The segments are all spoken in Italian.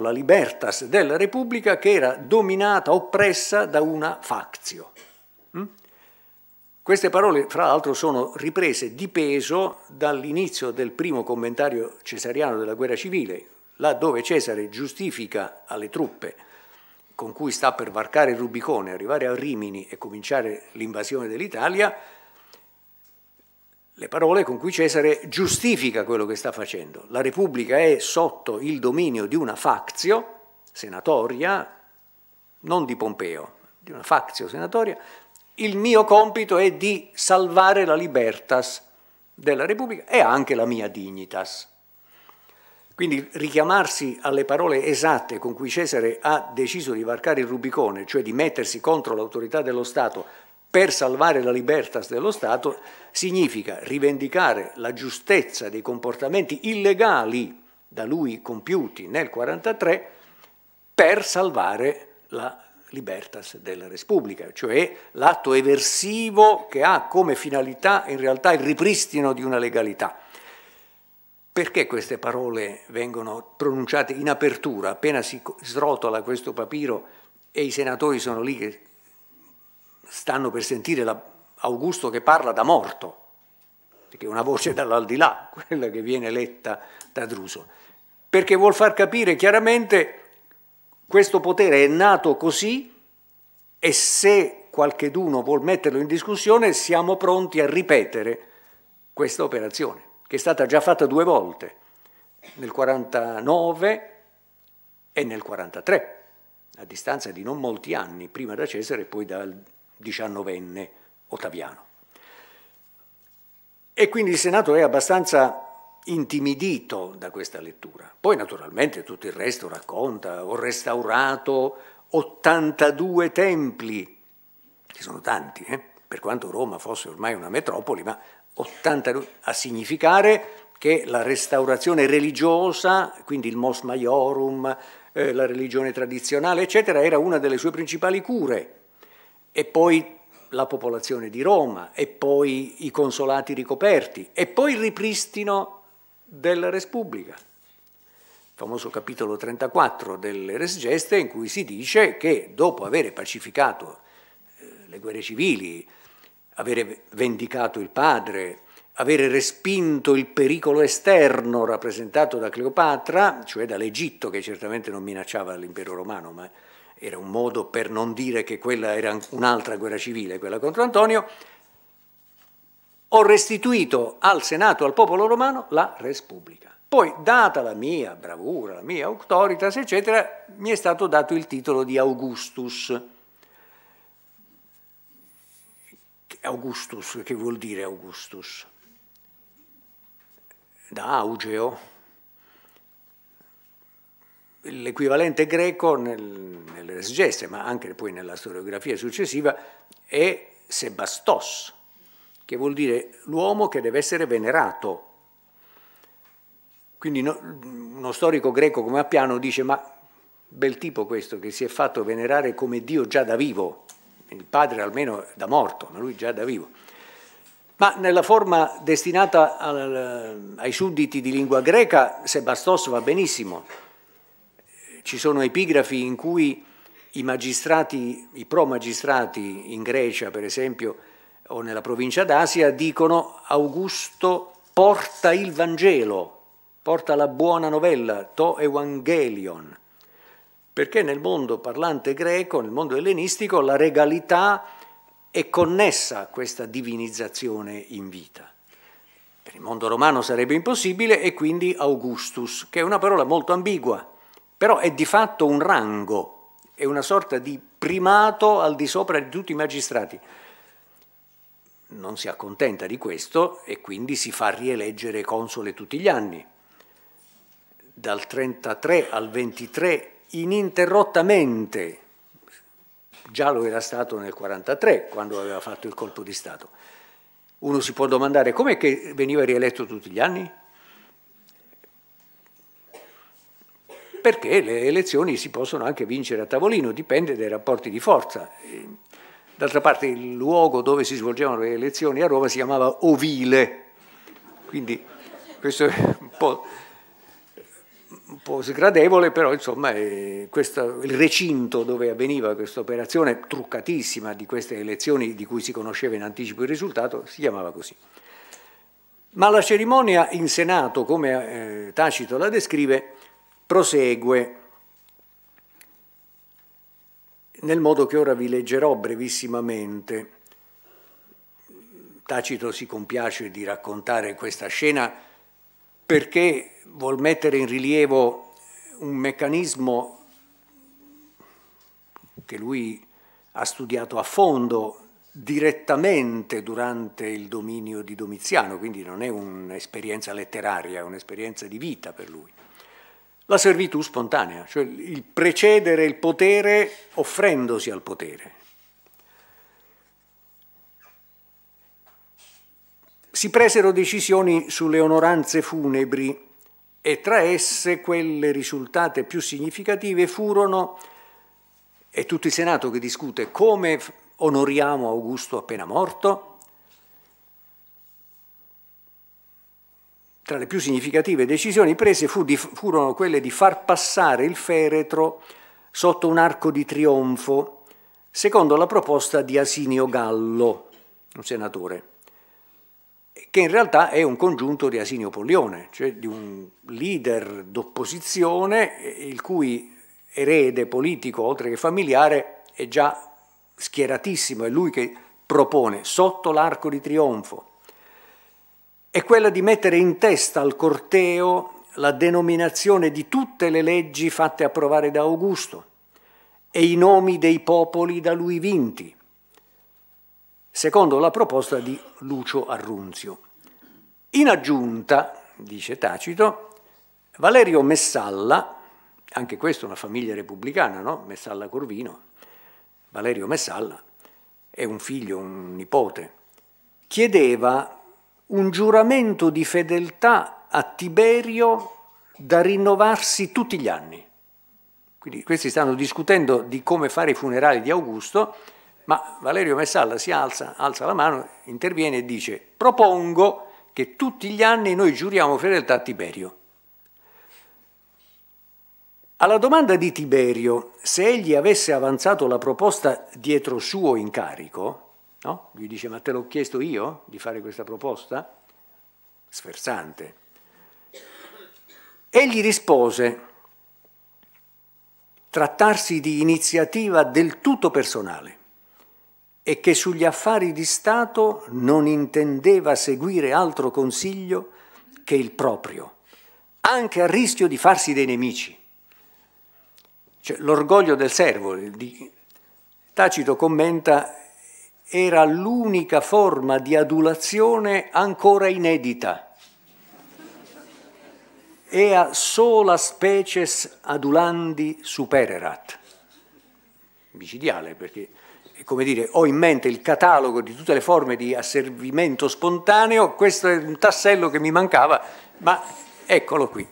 la libertas della Repubblica che era dominata, oppressa da una fazio. Mm? Queste parole, fra l'altro, sono riprese di peso dall'inizio del primo commentario cesariano della guerra civile, là dove Cesare giustifica alle truppe con cui sta per varcare il Rubicone, arrivare a Rimini e cominciare l'invasione dell'Italia, le parole con cui Cesare giustifica quello che sta facendo. La Repubblica è sotto il dominio di una fazio senatoria, non di Pompeo, di una fazio senatoria, il mio compito è di salvare la libertas della Repubblica e anche la mia dignitas. Quindi richiamarsi alle parole esatte con cui Cesare ha deciso di varcare il Rubicone, cioè di mettersi contro l'autorità dello Stato per salvare la libertas dello Stato significa rivendicare la giustezza dei comportamenti illegali da lui compiuti nel 1943 per salvare la libertas della Repubblica, cioè l'atto eversivo che ha come finalità in realtà il ripristino di una legalità. Perché queste parole vengono pronunciate in apertura appena si srotola questo papiro e i senatori sono lì che stanno per sentire la, Augusto che parla da morto, perché è una voce dall'aldilà, quella che viene letta da Druso, perché vuol far capire chiaramente questo potere è nato così e se qualcheduno vuol metterlo in discussione siamo pronti a ripetere questa operazione, che è stata già fatta due volte, nel 49 e nel 43, a distanza di non molti anni, prima da Cesare e poi dal diciannovenne Ottaviano. E quindi il Senato è abbastanza intimidito da questa lettura. Poi naturalmente tutto il resto racconta, ho restaurato 82 templi, che sono tanti, eh? per quanto Roma fosse ormai una metropoli, ma 82 a significare che la restaurazione religiosa, quindi il mos maiorum, eh, la religione tradizionale, eccetera, era una delle sue principali cure e poi la popolazione di Roma, e poi i consolati ricoperti, e poi il ripristino della Repubblica, il famoso capitolo 34 delle Res Geste, in cui si dice che dopo aver pacificato eh, le guerre civili, avere vendicato il padre, avere respinto il pericolo esterno rappresentato da Cleopatra, cioè dall'Egitto che certamente non minacciava l'impero romano, ma era un modo per non dire che quella era un'altra guerra civile, quella contro Antonio, ho restituito al Senato, al popolo romano, la Res Pubblica. Poi, data la mia bravura, la mia autoritas, eccetera, mi è stato dato il titolo di Augustus. Augustus, che vuol dire Augustus? Da Augeo, l'equivalente greco nel, nell'Esgese, ma anche poi nella storiografia successiva, è Sebastos, che vuol dire l'uomo che deve essere venerato. Quindi no, uno storico greco come Appiano dice ma bel tipo questo che si è fatto venerare come Dio già da vivo, il padre almeno da morto, ma lui già da vivo. Ma nella forma destinata al, ai sudditi di lingua greca Sebastos va benissimo, ci sono epigrafi in cui i magistrati, i pro-magistrati in Grecia, per esempio, o nella provincia d'Asia, dicono Augusto porta il Vangelo, porta la buona novella, to evangelion, perché nel mondo parlante greco, nel mondo ellenistico, la regalità è connessa a questa divinizzazione in vita. Per il mondo romano sarebbe impossibile e quindi Augustus, che è una parola molto ambigua, però è di fatto un rango, è una sorta di primato al di sopra di tutti i magistrati. Non si accontenta di questo e quindi si fa rieleggere console tutti gli anni. Dal 33 al 23 ininterrottamente, già lo era stato nel 43 quando aveva fatto il colpo di Stato. Uno si può domandare com'è che veniva rieletto tutti gli anni? perché le elezioni si possono anche vincere a tavolino, dipende dai rapporti di forza. Eh, d'altra parte il luogo dove si svolgevano le elezioni a Roma si chiamava Ovile, quindi questo è un po', un po sgradevole, però insomma questo, il recinto dove avveniva questa operazione truccatissima di queste elezioni di cui si conosceva in anticipo il risultato si chiamava così. Ma la cerimonia in Senato, come eh, Tacito la descrive, prosegue nel modo che ora vi leggerò brevissimamente. Tacito si compiace di raccontare questa scena perché vuol mettere in rilievo un meccanismo che lui ha studiato a fondo direttamente durante il dominio di Domiziano, quindi non è un'esperienza letteraria, è un'esperienza di vita per lui la servitù spontanea, cioè il precedere il potere offrendosi al potere. Si presero decisioni sulle onoranze funebri e tra esse quelle risultate più significative furono, è tutto il Senato che discute come onoriamo Augusto appena morto, Tra le più significative decisioni prese fu di, furono quelle di far passare il feretro sotto un arco di trionfo, secondo la proposta di Asinio Gallo, un senatore, che in realtà è un congiunto di Asinio Pollione, cioè di un leader d'opposizione il cui erede politico, oltre che familiare, è già schieratissimo, è lui che propone sotto l'arco di trionfo è quella di mettere in testa al corteo la denominazione di tutte le leggi fatte approvare da Augusto e i nomi dei popoli da lui vinti, secondo la proposta di Lucio Arrunzio. In aggiunta, dice Tacito, Valerio Messalla, anche questa è una famiglia repubblicana, no? Messalla Corvino, Valerio Messalla è un figlio, un nipote, chiedeva un giuramento di fedeltà a Tiberio da rinnovarsi tutti gli anni. Quindi questi stanno discutendo di come fare i funerali di Augusto, ma Valerio Messalla si alza, alza la mano, interviene e dice propongo che tutti gli anni noi giuriamo fedeltà a Tiberio. Alla domanda di Tiberio se egli avesse avanzato la proposta dietro suo incarico, No? Gli dice, ma te l'ho chiesto io di fare questa proposta? Sferzante. Egli rispose, trattarsi di iniziativa del tutto personale e che sugli affari di Stato non intendeva seguire altro consiglio che il proprio, anche a rischio di farsi dei nemici. Cioè, l'orgoglio del servo, di... Tacito commenta era l'unica forma di adulazione ancora inedita. Ea sola species adulandi supererat. Micidiale perché, come dire, ho in mente il catalogo di tutte le forme di asservimento spontaneo, questo è un tassello che mi mancava, ma eccolo qui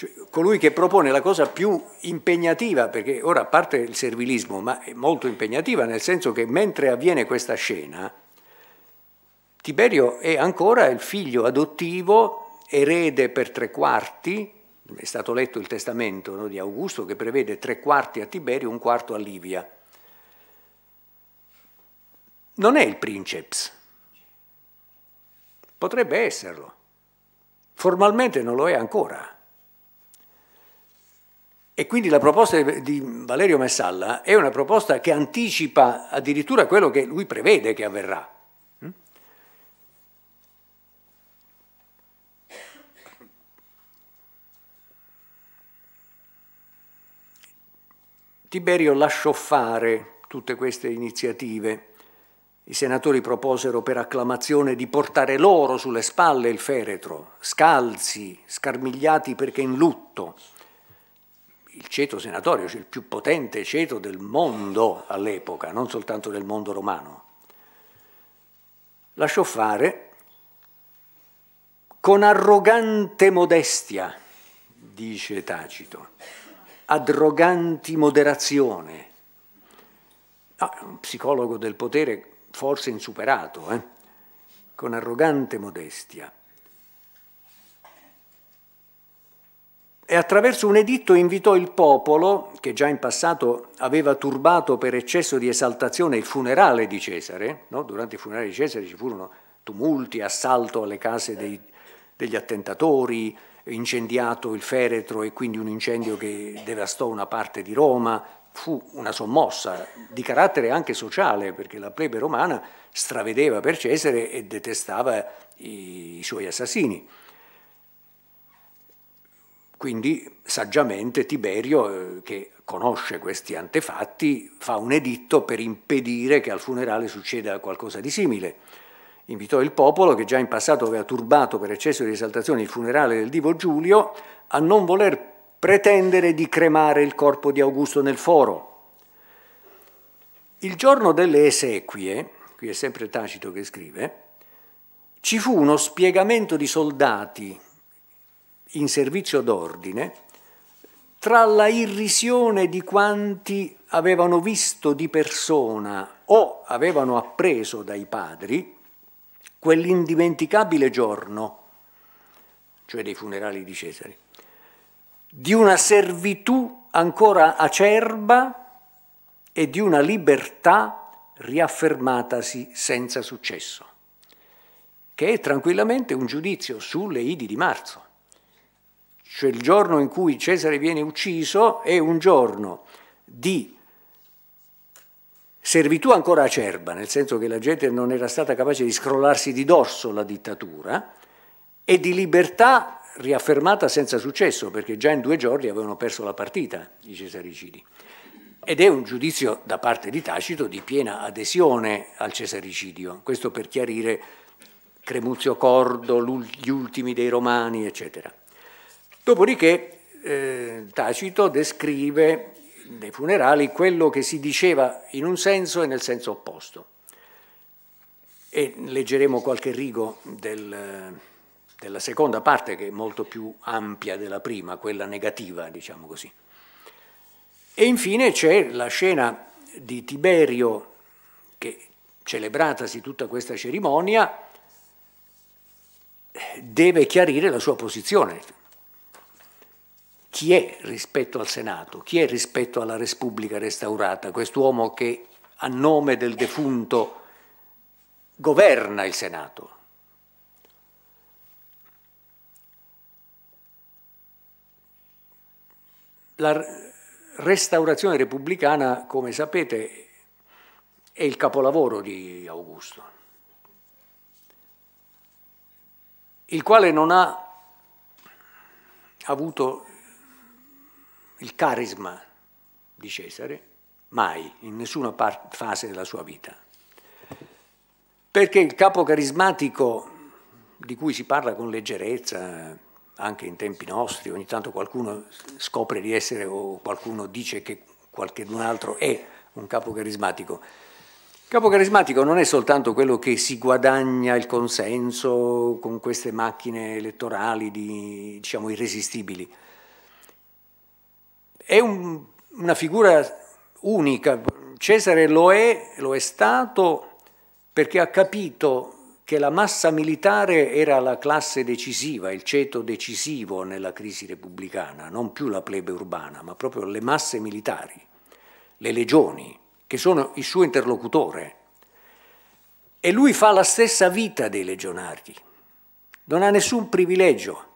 cioè, colui che propone la cosa più impegnativa, perché ora a parte il servilismo, ma è molto impegnativa, nel senso che mentre avviene questa scena, Tiberio è ancora il figlio adottivo, erede per tre quarti, è stato letto il testamento no, di Augusto che prevede tre quarti a Tiberio e un quarto a Livia. Non è il princeps, potrebbe esserlo, formalmente non lo è ancora e quindi la proposta di Valerio Messalla è una proposta che anticipa addirittura quello che lui prevede che avverrà. Mm? Tiberio lasciò fare tutte queste iniziative. I senatori proposero per acclamazione di portare loro sulle spalle il feretro, scalzi, scarmigliati perché in lutto il ceto senatorio, cioè il più potente ceto del mondo all'epoca, non soltanto del mondo romano, lasciò fare con arrogante modestia, dice Tacito, adroganti moderazione. No, ah, un psicologo del potere forse insuperato, eh? con arrogante modestia, e attraverso un editto invitò il popolo, che già in passato aveva turbato per eccesso di esaltazione il funerale di Cesare, no? durante il funerale di Cesare ci furono tumulti, assalto alle case dei, degli attentatori, incendiato il feretro e quindi un incendio che devastò una parte di Roma, fu una sommossa di carattere anche sociale perché la plebe romana stravedeva per Cesare e detestava i, i suoi assassini. Quindi saggiamente Tiberio, eh, che conosce questi antefatti, fa un editto per impedire che al funerale succeda qualcosa di simile. Invitò il popolo, che già in passato aveva turbato per eccesso di esaltazione il funerale del divo Giulio, a non voler pretendere di cremare il corpo di Augusto nel foro. Il giorno delle esequie, qui è sempre Tacito che scrive, ci fu uno spiegamento di soldati in servizio d'ordine tra la irrisione di quanti avevano visto di persona o avevano appreso dai padri quell'indimenticabile giorno, cioè dei funerali di Cesare, di una servitù ancora acerba e di una libertà riaffermatasi senza successo, che è tranquillamente un giudizio sulle Idi di marzo cioè il giorno in cui Cesare viene ucciso, è un giorno di servitù ancora acerba, nel senso che la gente non era stata capace di scrollarsi di dorso la dittatura, e di libertà riaffermata senza successo, perché già in due giorni avevano perso la partita i cesaricidi. Ed è un giudizio da parte di Tacito di piena adesione al cesaricidio, questo per chiarire Cremuzio Cordo, gli ultimi dei Romani, eccetera. Dopodiché eh, Tacito descrive nei funerali quello che si diceva in un senso e nel senso opposto. E leggeremo qualche rigo del, della seconda parte che è molto più ampia della prima, quella negativa, diciamo così. E infine c'è la scena di Tiberio che, celebratasi tutta questa cerimonia, deve chiarire la sua posizione, chi è rispetto al Senato, chi è rispetto alla Repubblica restaurata, quest'uomo che a nome del defunto governa il Senato. La restaurazione repubblicana, come sapete, è il capolavoro di Augusto, il quale non ha avuto il carisma di Cesare, mai, in nessuna fase della sua vita. Perché il capo carismatico, di cui si parla con leggerezza, anche in tempi nostri, ogni tanto qualcuno scopre di essere o qualcuno dice che qualcun altro è un capo carismatico. Il capo carismatico non è soltanto quello che si guadagna il consenso con queste macchine elettorali di, diciamo, irresistibili, è un, una figura unica. Cesare lo è, lo è stato perché ha capito che la massa militare era la classe decisiva, il ceto decisivo nella crisi repubblicana, non più la plebe urbana, ma proprio le masse militari, le legioni, che sono il suo interlocutore. E lui fa la stessa vita dei legionari, non ha nessun privilegio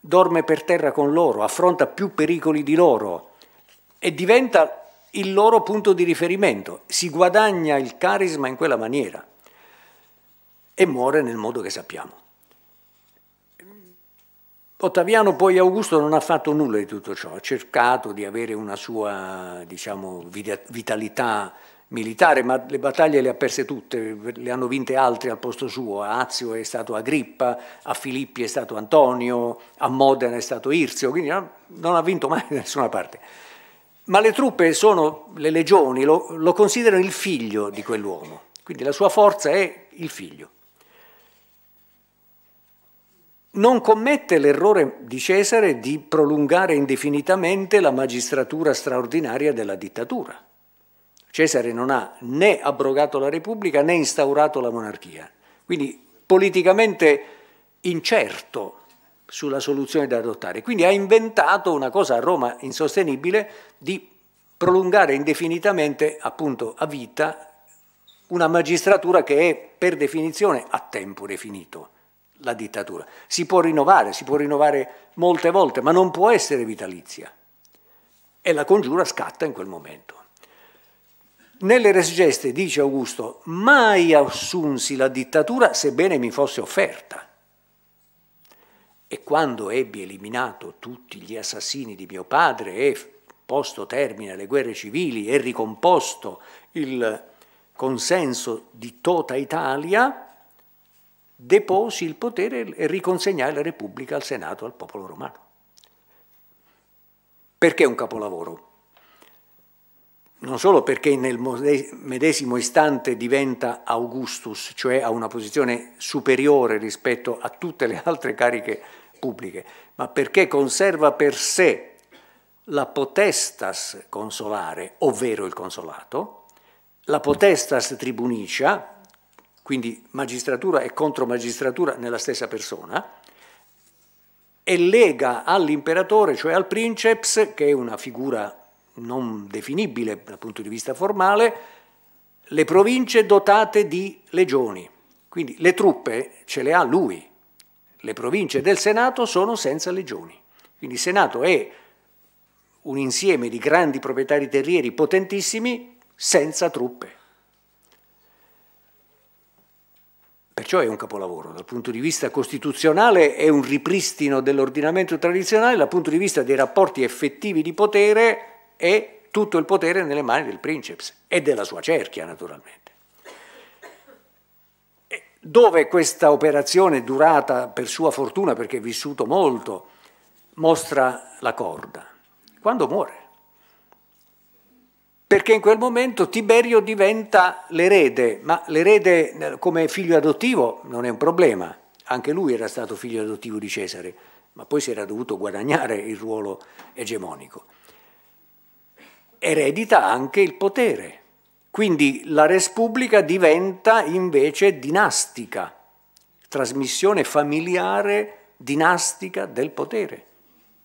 dorme per terra con loro, affronta più pericoli di loro e diventa il loro punto di riferimento, si guadagna il carisma in quella maniera e muore nel modo che sappiamo. Ottaviano poi Augusto non ha fatto nulla di tutto ciò, ha cercato di avere una sua diciamo, vitalità militare, ma le battaglie le ha perse tutte, le hanno vinte altri al posto suo, a Azio è stato Agrippa, a Filippi è stato Antonio, a Modena è stato Irzio, quindi non ha vinto mai da nessuna parte. Ma le truppe sono, le legioni, lo, lo considerano il figlio di quell'uomo, quindi la sua forza è il figlio. Non commette l'errore di Cesare di prolungare indefinitamente la magistratura straordinaria della dittatura Cesare non ha né abrogato la Repubblica né instaurato la monarchia, quindi politicamente incerto sulla soluzione da adottare. Quindi ha inventato una cosa a Roma insostenibile di prolungare indefinitamente, appunto a vita, una magistratura che è per definizione a tempo definito, la dittatura. Si può rinnovare, si può rinnovare molte volte, ma non può essere vitalizia. E la congiura scatta in quel momento. Nelle resgeste dice Augusto, mai assunsi la dittatura sebbene mi fosse offerta. E quando ebbi eliminato tutti gli assassini di mio padre e posto termine alle guerre civili e ricomposto il consenso di tutta Italia, deposi il potere e riconsegnai la Repubblica al Senato, al popolo romano. Perché un capolavoro? non solo perché nel medesimo istante diventa Augustus, cioè ha una posizione superiore rispetto a tutte le altre cariche pubbliche, ma perché conserva per sé la potestas consolare, ovvero il consolato, la potestas tribunicia, quindi magistratura e contromagistratura nella stessa persona, e lega all'imperatore, cioè al princeps, che è una figura non definibile dal punto di vista formale, le province dotate di legioni. Quindi le truppe ce le ha lui. Le province del Senato sono senza legioni. Quindi il Senato è un insieme di grandi proprietari terrieri potentissimi senza truppe. Perciò è un capolavoro. Dal punto di vista costituzionale è un ripristino dell'ordinamento tradizionale, dal punto di vista dei rapporti effettivi di potere e tutto il potere nelle mani del princeps e della sua cerchia naturalmente. Dove questa operazione durata per sua fortuna, perché è vissuto molto, mostra la corda? Quando muore. Perché in quel momento Tiberio diventa l'erede, ma l'erede eh, come figlio adottivo non è un problema, anche lui era stato figlio adottivo di Cesare, ma poi si era dovuto guadagnare il ruolo egemonico eredita anche il potere. Quindi la Respubblica diventa invece dinastica, trasmissione familiare dinastica del potere,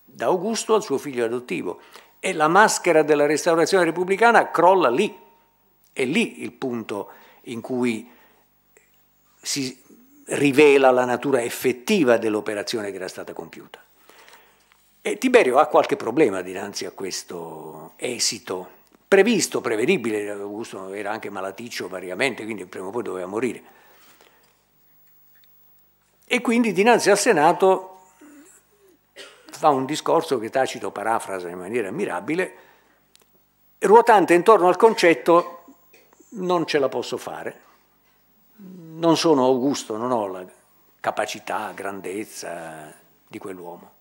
da Augusto al suo figlio adottivo. E la maschera della restaurazione repubblicana crolla lì, è lì il punto in cui si rivela la natura effettiva dell'operazione che era stata compiuta. E Tiberio ha qualche problema dinanzi a questo esito, previsto, prevedibile, Augusto era anche malaticcio variamente, quindi prima o poi doveva morire. E quindi dinanzi al Senato fa un discorso che Tacito parafrasa in maniera ammirabile, ruotante intorno al concetto non ce la posso fare, non sono Augusto, non ho la capacità, grandezza di quell'uomo.